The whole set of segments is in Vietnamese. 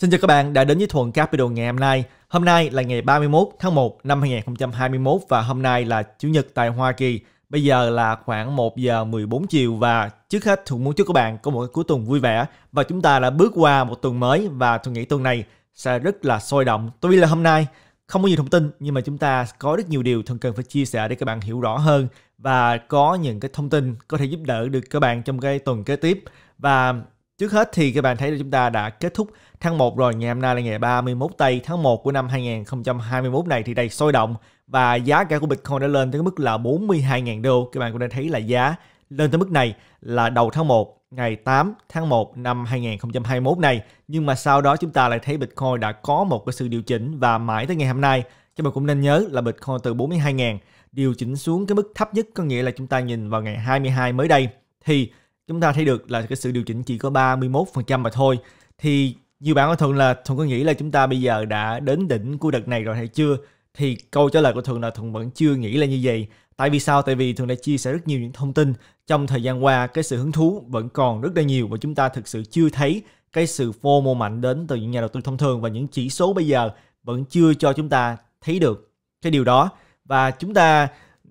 Xin chào các bạn đã đến với Thuận Capital ngày hôm nay. Hôm nay là ngày 31 tháng 1 năm 2021 và hôm nay là Chủ nhật tại Hoa Kỳ. Bây giờ là khoảng 1 giờ 14 chiều và trước hết Thuận muốn chúc các bạn có một cuối tuần vui vẻ và chúng ta đã bước qua một tuần mới và Thuận nghĩ tuần này sẽ rất là sôi động. Tuy là hôm nay không có nhiều thông tin nhưng mà chúng ta có rất nhiều điều Thuận cần phải chia sẻ để các bạn hiểu rõ hơn và có những cái thông tin có thể giúp đỡ được các bạn trong cái tuần kế tiếp và Trước hết thì các bạn thấy là chúng ta đã kết thúc tháng 1 rồi, ngày hôm nay là ngày 31 tây tháng 1 của năm 2021 này thì đầy sôi động và giá cả của Bitcoin đã lên tới mức là 42.000 đô. Các bạn cũng đã thấy là giá lên tới mức này là đầu tháng 1 ngày 8 tháng 1 năm 2021 này. Nhưng mà sau đó chúng ta lại thấy Bitcoin đã có một cái sự điều chỉnh và mãi tới ngày hôm nay các bạn cũng nên nhớ là Bitcoin từ 42.000 điều chỉnh xuống cái mức thấp nhất có nghĩa là chúng ta nhìn vào ngày 22 mới đây thì chúng ta thấy được là cái sự điều chỉnh chỉ có 31% mà thôi thì như bạn có thường là Thuận có nghĩ là chúng ta bây giờ đã đến đỉnh của đợt này rồi hay chưa thì câu trả lời của thường là Thuận vẫn chưa nghĩ là như vậy tại vì sao tại vì Thuận đã chia sẻ rất nhiều những thông tin trong thời gian qua cái sự hứng thú vẫn còn rất là nhiều và chúng ta thực sự chưa thấy cái sự FOMO mạnh đến từ những nhà đầu tư thông thường và những chỉ số bây giờ vẫn chưa cho chúng ta thấy được cái điều đó và chúng ta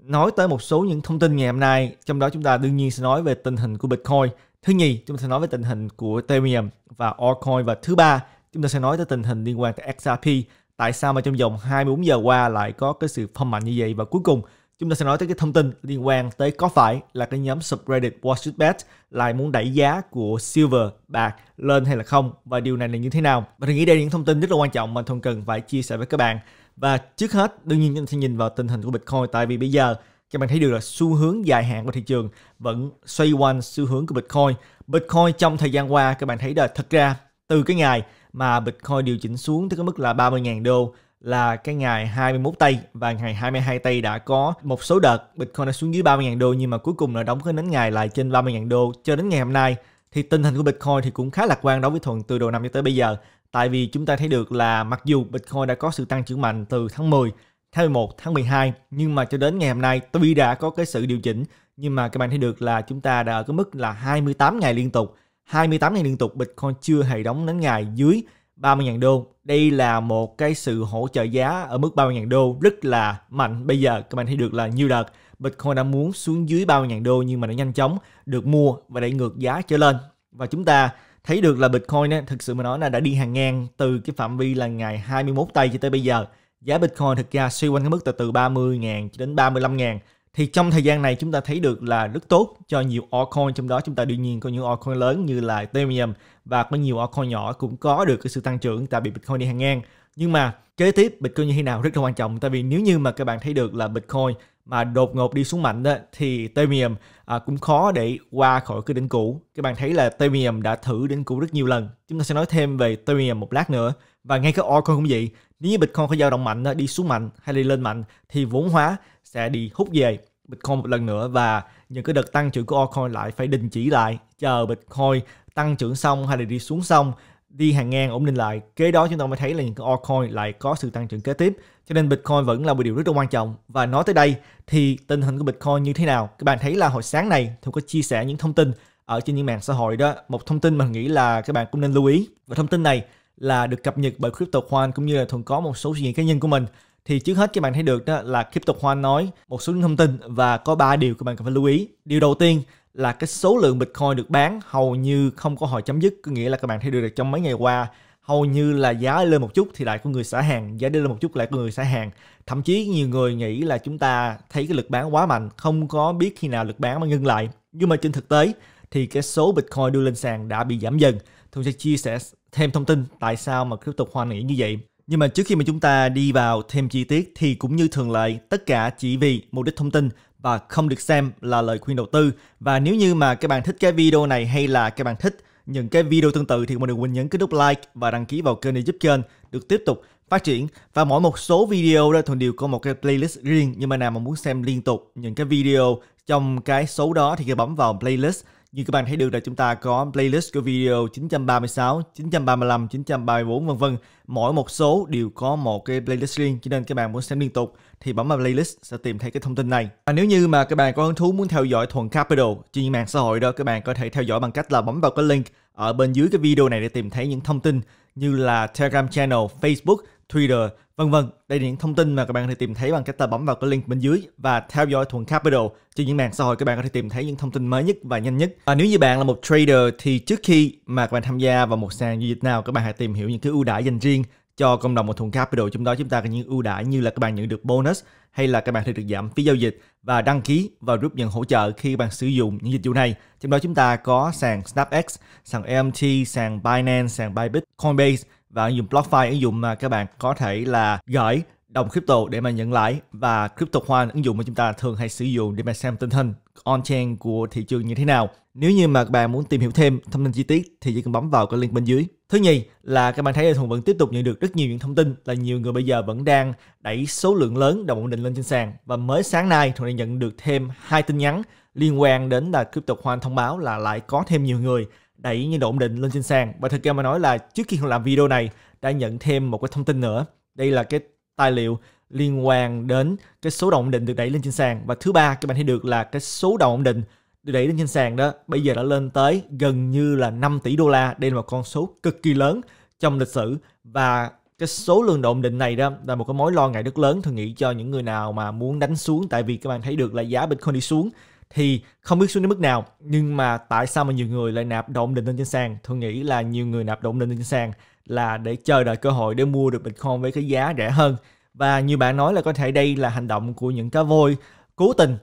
nói tới một số những thông tin ngày hôm nay trong đó chúng ta đương nhiên sẽ nói về tình hình của Bitcoin thứ nhì chúng ta sẽ nói về tình hình của Ethereum và Altcoin và thứ ba chúng ta sẽ nói tới tình hình liên quan tới XRP tại sao mà trong vòng 24 giờ qua lại có cái sự phong mạnh như vậy và cuối cùng chúng ta sẽ nói tới cái thông tin liên quan tới có phải là cái nhóm subreddit Wall Street Bet lại muốn đẩy giá của silver bạc lên hay là không và điều này là như thế nào và tôi nghĩ đây là những thông tin rất là quan trọng mà thông cần phải chia sẻ với các bạn và trước hết, đương nhiên chúng ta sẽ nhìn vào tình hình của Bitcoin tại vì bây giờ các bạn thấy được là xu hướng dài hạn của thị trường vẫn xoay quanh xu hướng của Bitcoin. Bitcoin trong thời gian qua các bạn thấy là thật ra từ cái ngày mà Bitcoin điều chỉnh xuống tới cái mức là 30.000 đô là cái ngày 21 tây và ngày 22 tây đã có một số đợt Bitcoin đã xuống dưới 30.000 đô nhưng mà cuối cùng là đóng cái nến ngày lại trên 30.000 đô cho đến ngày hôm nay thì tình hình của Bitcoin thì cũng khá lạc quan đối với tuần từ đầu năm cho tới bây giờ Tại vì chúng ta thấy được là mặc dù Bitcoin đã có sự tăng trưởng mạnh từ tháng 10, tháng 11, tháng 12 nhưng mà cho đến ngày hôm nay tuy đã có cái sự điều chỉnh nhưng mà các bạn thấy được là chúng ta đã ở cái mức là 28 ngày liên tục 28 ngày liên tục Bitcoin chưa hề đóng đến ngày dưới 30.000 đô. Đây là một cái sự hỗ trợ giá ở mức 30.000 đô rất là mạnh. Bây giờ các bạn thấy được là nhiều đợt Bitcoin đã muốn xuống dưới 30.000 đô nhưng mà đã nhanh chóng được mua và đẩy ngược giá trở lên. Và chúng ta thấy được là Bitcoin á, thực sự mà nói là đã đi hàng ngang từ cái phạm vi là ngày 21 tây cho tới bây giờ. Giá Bitcoin thực ra xoay quanh cái mức từ từ 30.000 cho đến 35.000. Thì trong thời gian này chúng ta thấy được là rất tốt cho nhiều altcoin trong đó chúng ta đương nhiên có những altcoin lớn như là Ethereum và có nhiều altcoin nhỏ cũng có được cái sự tăng trưởng tại vì Bitcoin đi hàng ngang. Nhưng mà kế tiếp Bitcoin như thế nào rất là quan trọng tại vì nếu như mà các bạn thấy được là Bitcoin mà đột ngột đi xuống mạnh đó, thì Temium à, cũng khó để qua khỏi cái đỉnh cũ. Các bạn thấy là Temium đã thử đỉnh cũ rất nhiều lần. Chúng ta sẽ nói thêm về Temium một lát nữa. Và ngay cái Orcoin cũng vậy. Nếu như Bitcoin có dao động mạnh, đó, à, đi xuống mạnh hay đi lên mạnh thì vốn hóa sẽ đi hút về Bitcoin một lần nữa và những cái đợt tăng trưởng của Orcoin lại phải đình chỉ lại chờ Bitcoin tăng trưởng xong hay là đi xuống xong đi hàng ngang ổn định lại kế đó chúng ta mới thấy là những cái altcoin lại có sự tăng trưởng kế tiếp cho nên Bitcoin vẫn là một điều rất là quan trọng. Và nói tới đây thì tình hình của Bitcoin như thế nào? Các bạn thấy là hồi sáng này tôi có chia sẻ những thông tin ở trên những mạng xã hội đó. Một thông tin mà nghĩ là các bạn cũng nên lưu ý. Và thông tin này là được cập nhật bởi Crypto Khoan cũng như là thường có một số suy nghĩ cá nhân của mình. Thì trước hết các bạn thấy được đó là Crypto Khoan nói một số những thông tin và có ba điều các bạn cần phải lưu ý. Điều đầu tiên là cái số lượng Bitcoin được bán hầu như không có hồi chấm dứt. Có nghĩa là các bạn thấy được trong mấy ngày qua hầu như là giá lên một chút thì lại có người xả hàng giá đi lên một chút lại có người xả hàng thậm chí nhiều người nghĩ là chúng ta thấy cái lực bán quá mạnh không có biết khi nào lực bán mà ngưng lại nhưng mà trên thực tế thì cái số bitcoin đưa lên sàn đã bị giảm dần tôi sẽ chia sẻ thêm thông tin tại sao mà tiếp tục hoan nghĩ như vậy nhưng mà trước khi mà chúng ta đi vào thêm chi tiết thì cũng như thường lệ tất cả chỉ vì mục đích thông tin và không được xem là lời khuyên đầu tư và nếu như mà các bạn thích cái video này hay là các bạn thích những cái video tương tự thì mọi người quên nhấn cái nút like và đăng ký vào kênh để giúp kênh được tiếp tục phát triển và mỗi một số video đó thường đều có một cái playlist riêng nhưng mà nào mà muốn xem liên tục những cái video trong cái số đó thì cứ bấm vào playlist như các bạn thấy được là chúng ta có playlist của video 936, 935, 934 vân vân. Mỗi một số đều có một cái playlist riêng cho nên các bạn muốn xem liên tục thì bấm vào playlist sẽ tìm thấy cái thông tin này. Và nếu như mà các bạn có hứng thú muốn theo dõi thuần Capital trên mạng xã hội đó các bạn có thể theo dõi bằng cách là bấm vào cái link ở bên dưới cái video này để tìm thấy những thông tin như là Telegram channel, Facebook Twitter, vân vân. Đây là những thông tin mà các bạn có thể tìm thấy bằng cách ta bấm vào cái link bên dưới và theo dõi Thuận Capital. Trên những mạng xã hội các bạn có thể tìm thấy những thông tin mới nhất và nhanh nhất. và nếu như bạn là một trader thì trước khi mà các bạn tham gia vào một sàn giao dịch nào các bạn hãy tìm hiểu những cái ưu đãi dành riêng cho cộng đồng một Thuận Capital. Trong đó chúng ta có những ưu đãi như là các bạn nhận được bonus hay là các bạn có được giảm phí giao dịch và đăng ký vào group nhận hỗ trợ khi bạn sử dụng những dịch vụ này. Trong đó chúng ta có sàn SnapX, sàn EMT, sàn Binance, sàn Bybit, Coinbase và ứng dụng BlockFi ứng dụng mà các bạn có thể là gửi đồng crypto để mà nhận lãi và crypto CryptoCoin ứng dụng mà chúng ta thường hay sử dụng để mà xem tình hình on-chain của thị trường như thế nào. Nếu như mà các bạn muốn tìm hiểu thêm thông tin chi tiết thì chỉ cần bấm vào cái link bên dưới. Thứ nhì là các bạn thấy thùng vẫn tiếp tục nhận được rất nhiều những thông tin là nhiều người bây giờ vẫn đang đẩy số lượng lớn đồng ổn định lên trên sàn và mới sáng nay thùng đã nhận được thêm hai tin nhắn liên quan đến là crypto CryptoCoin thông báo là lại có thêm nhiều người đẩy nhiệt độ ổn định lên trên sàn và thực ra mà nói là trước khi làm video này đã nhận thêm một cái thông tin nữa đây là cái tài liệu liên quan đến cái số đồng ổn định được đẩy lên trên sàn và thứ ba các bạn thấy được là cái số đồng ổn định được đẩy lên trên sàn đó bây giờ đã lên tới gần như là 5 tỷ đô la đây là một con số cực kỳ lớn trong lịch sử và cái số lượng độ ổn định này đó là một cái mối lo ngại rất lớn tôi nghĩ cho những người nào mà muốn đánh xuống tại vì các bạn thấy được là giá Bitcoin đi xuống thì không biết xuống đến mức nào nhưng mà tại sao mà nhiều người lại nạp độ định lên trên sàn tôi nghĩ là nhiều người nạp độ định lên trên sàn là để chờ đợi cơ hội để mua được bitcoin với cái giá rẻ hơn và như bạn nói là có thể đây là hành động của những cá voi cố tình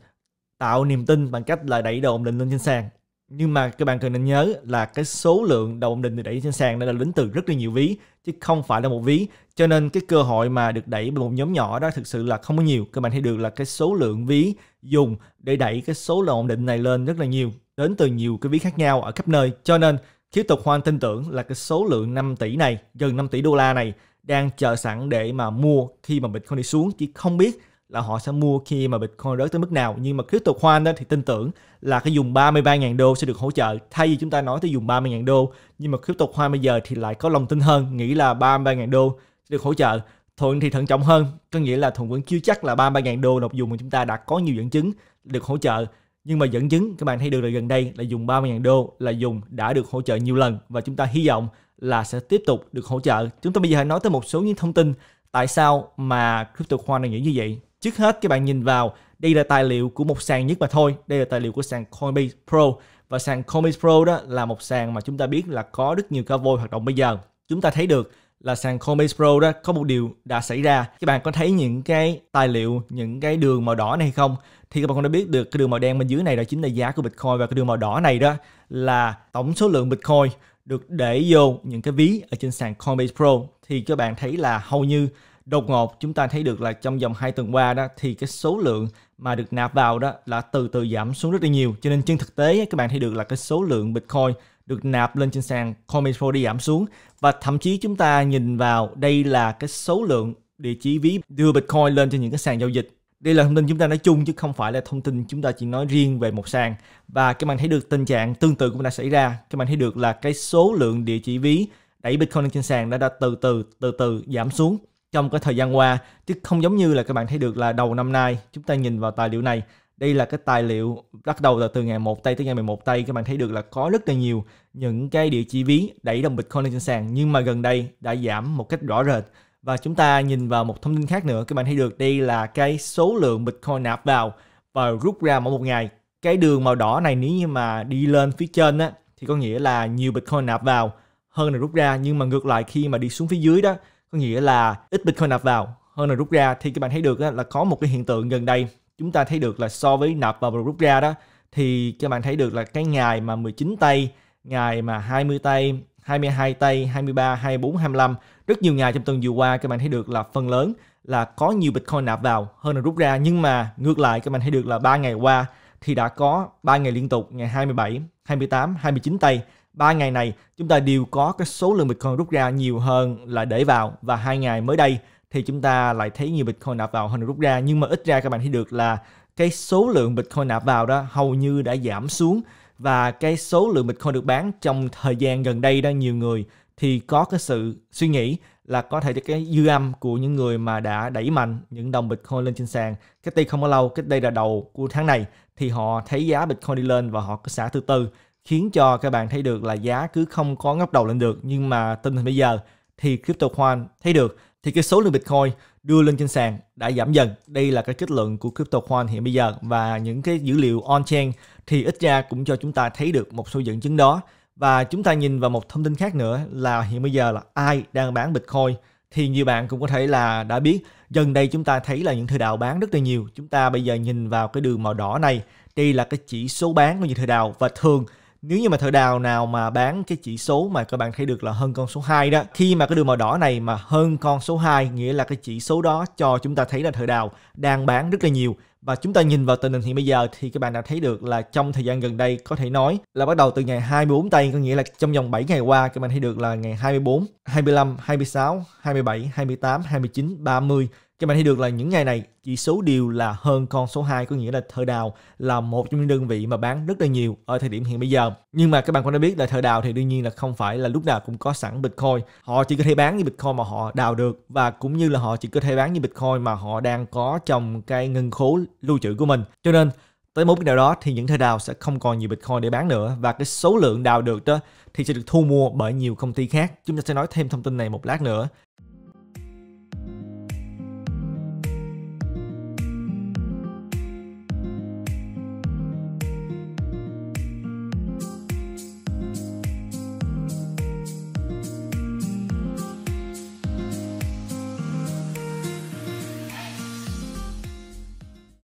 tạo niềm tin bằng cách là đẩy độ định lên trên sàn nhưng mà các bạn cần nên nhớ là cái số lượng đồng định được đẩy trên sàn đây là đến từ rất là nhiều ví chứ không phải là một ví cho nên cái cơ hội mà được đẩy bởi một nhóm nhỏ đó thực sự là không có nhiều các bạn thấy được là cái số lượng ví dùng để đẩy cái số lượng ổn định này lên rất là nhiều đến từ nhiều cái ví khác nhau ở khắp nơi cho nên Khiếu tục Hoan tin tưởng là cái số lượng 5 tỷ này, gần 5 tỷ đô la này đang chờ sẵn để mà mua khi mà Bitcoin đi xuống chỉ không biết là họ sẽ mua khi mà Bitcoin rớt tới mức nào nhưng mà Khiếu tục Hoan đó thì tin tưởng là cái dùng 33.000 đô sẽ được hỗ trợ thay vì chúng ta nói tới dùng 30.000 đô nhưng mà Khiếu tục Hoan bây giờ thì lại có lòng tin hơn nghĩ là 33.000 đô được hỗ trợ thuận thì thận trọng hơn có nghĩa là thuận vẫn chưa chắc là 33.000 đô nộp dùng mà chúng ta đã có nhiều dẫn chứng được hỗ trợ nhưng mà dẫn chứng các bạn thấy được là gần đây là dùng 30.000 đô là dùng đã được hỗ trợ nhiều lần và chúng ta hy vọng là sẽ tiếp tục được hỗ trợ. Chúng ta bây giờ hãy nói tới một số những thông tin tại sao mà crypto coin là nghĩ như vậy. Trước hết các bạn nhìn vào đây là tài liệu của một sàn nhất mà thôi. Đây là tài liệu của sàn Coinbase Pro và sàn Coinbase Pro đó là một sàn mà chúng ta biết là có rất nhiều cá voi hoạt động bây giờ. Chúng ta thấy được là sàn Coinbase Pro đó có một điều đã xảy ra. Các bạn có thấy những cái tài liệu, những cái đường màu đỏ này hay không? Thì các bạn cũng đã biết được cái đường màu đen bên dưới này đó chính là giá của Bitcoin và cái đường màu đỏ này đó là tổng số lượng Bitcoin được để vô những cái ví ở trên sàn Coinbase Pro thì các bạn thấy là hầu như đột ngột chúng ta thấy được là trong vòng 2 tuần qua đó thì cái số lượng mà được nạp vào đó là từ từ giảm xuống rất là nhiều cho nên trên thực tế các bạn thấy được là cái số lượng Bitcoin được nạp lên trên sàn Coinbase đi giảm xuống và thậm chí chúng ta nhìn vào đây là cái số lượng địa chỉ ví đưa Bitcoin lên trên những cái sàn giao dịch đây là thông tin chúng ta nói chung chứ không phải là thông tin chúng ta chỉ nói riêng về một sàn và các bạn thấy được tình trạng tương tự cũng đã xảy ra các bạn thấy được là cái số lượng địa chỉ ví đẩy Bitcoin lên trên sàn đã, đã từ từ từ từ giảm xuống trong cái thời gian qua chứ không giống như là các bạn thấy được là đầu năm nay chúng ta nhìn vào tài liệu này đây là cái tài liệu bắt đầu là từ ngày 1 tây tới ngày 11 tây các bạn thấy được là có rất là nhiều những cái địa chỉ ví đẩy đồng Bitcoin lên trên sàn nhưng mà gần đây đã giảm một cách rõ rệt và chúng ta nhìn vào một thông tin khác nữa các bạn thấy được đây là cái số lượng Bitcoin nạp vào và rút ra mỗi một ngày cái đường màu đỏ này nếu như mà đi lên phía trên á thì có nghĩa là nhiều Bitcoin nạp vào hơn là rút ra nhưng mà ngược lại khi mà đi xuống phía dưới đó có nghĩa là ít Bitcoin nạp vào hơn là rút ra thì các bạn thấy được là có một cái hiện tượng gần đây chúng ta thấy được là so với nạp vào rút ra đó thì các bạn thấy được là cái ngày mà 19 tây ngày mà 20 tây 22 tây 23 24 25 rất nhiều ngày trong tuần vừa qua các bạn thấy được là phần lớn là có nhiều Bitcoin nạp vào hơn là rút ra nhưng mà ngược lại các bạn thấy được là 3 ngày qua thì đã có 3 ngày liên tục ngày 27, 28, 29 tây 3 ngày này chúng ta đều có cái số lượng Bitcoin rút ra nhiều hơn là để vào và hai ngày mới đây thì chúng ta lại thấy nhiều Bitcoin nạp vào hơn rút ra nhưng mà ít ra các bạn thấy được là cái số lượng Bitcoin nạp vào đó hầu như đã giảm xuống và cái số lượng Bitcoin được bán trong thời gian gần đây đó nhiều người thì có cái sự suy nghĩ là có thể cái dư âm của những người mà đã đẩy mạnh những đồng Bitcoin lên trên sàn cách đây không bao lâu, cách đây là đầu của tháng này thì họ thấy giá Bitcoin đi lên và họ cứ xả từ từ khiến cho các bạn thấy được là giá cứ không có ngóc đầu lên được nhưng mà tình hình bây giờ thì crypto khoan thấy được thì cái số lượng Bitcoin đưa lên trên sàn đã giảm dần. Đây là cái kết luận của crypto CryptoQuant hiện bây giờ và những cái dữ liệu on-chain thì ít ra cũng cho chúng ta thấy được một số dẫn chứng đó. Và chúng ta nhìn vào một thông tin khác nữa là hiện bây giờ là ai đang bán Bitcoin thì nhiều bạn cũng có thể là đã biết gần đây chúng ta thấy là những thời đạo bán rất là nhiều. Chúng ta bây giờ nhìn vào cái đường màu đỏ này, đây là cái chỉ số bán của những thời đạo và thường nếu như mà thợ đào nào mà bán cái chỉ số mà các bạn thấy được là hơn con số 2 đó khi mà cái đường màu đỏ này mà hơn con số 2 nghĩa là cái chỉ số đó cho chúng ta thấy là thợ đào đang bán rất là nhiều và chúng ta nhìn vào tình hình hiện bây giờ thì các bạn đã thấy được là trong thời gian gần đây có thể nói là bắt đầu từ ngày 24 tây có nghĩa là trong vòng 7 ngày qua các bạn thấy được là ngày 24, 25, 26, 27, 28, 29, 30 các bạn thấy được là những ngày này chỉ số điều là hơn con số 2 có nghĩa là thợ đào là một trong những đơn vị mà bán rất là nhiều ở thời điểm hiện bây giờ. Nhưng mà các bạn cũng đã biết là thợ đào thì đương nhiên là không phải là lúc nào cũng có sẵn Bitcoin. Họ chỉ có thể bán những Bitcoin mà họ đào được và cũng như là họ chỉ có thể bán những Bitcoin mà họ đang có trong cái ngân khố lưu trữ của mình. Cho nên tới một cái nào đó thì những thợ đào sẽ không còn nhiều Bitcoin để bán nữa và cái số lượng đào được đó thì sẽ được thu mua bởi nhiều công ty khác. Chúng ta sẽ nói thêm thông tin này một lát nữa.